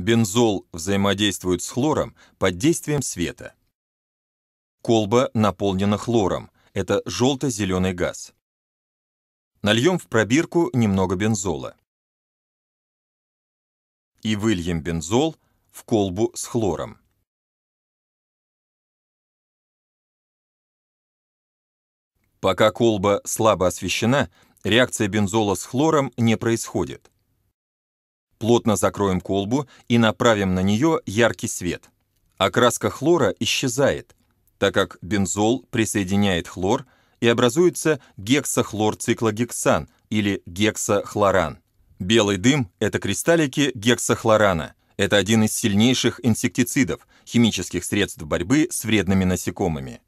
Бензол взаимодействует с хлором под действием света. Колба наполнена хлором. Это желто-зеленый газ. Нальем в пробирку немного бензола. И выльем бензол в колбу с хлором. Пока колба слабо освещена, реакция бензола с хлором не происходит. Плотно закроем колбу и направим на нее яркий свет. Окраска хлора исчезает, так как бензол присоединяет хлор и образуется гексахлорциклогексан или гексахлоран. Белый дым – это кристаллики гексахлорана. Это один из сильнейших инсектицидов, химических средств борьбы с вредными насекомыми.